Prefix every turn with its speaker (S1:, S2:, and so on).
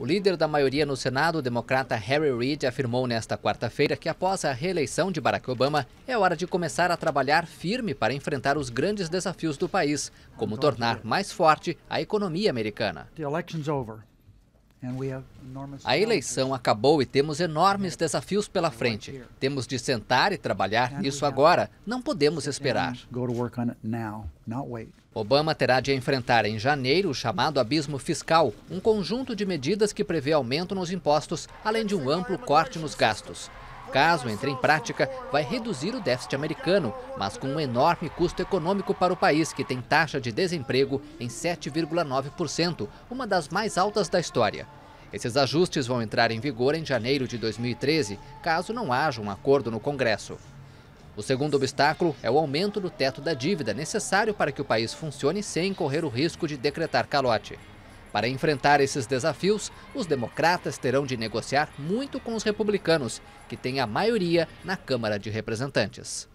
S1: O líder da maioria no Senado, o democrata Harry Reid, afirmou nesta quarta-feira que após a reeleição de Barack Obama, é hora de começar a trabalhar firme para enfrentar os grandes desafios do país, como tornar mais forte a economia americana. A eleição acabou e temos enormes desafios pela frente. Temos de sentar e trabalhar nisso agora. Não podemos esperar. Obama terá de enfrentar em janeiro o chamado abismo fiscal, um conjunto de medidas que prevê aumento nos impostos, além de um amplo corte nos gastos. Caso entre em prática, vai reduzir o déficit americano, mas com um enorme custo econômico para o país, que tem taxa de desemprego em 7,9%, uma das mais altas da história. Esses ajustes vão entrar em vigor em janeiro de 2013, caso não haja um acordo no Congresso. O segundo obstáculo é o aumento do teto da dívida necessário para que o país funcione sem correr o risco de decretar calote. Para enfrentar esses desafios, os democratas terão de negociar muito com os republicanos, que têm a maioria na Câmara de Representantes.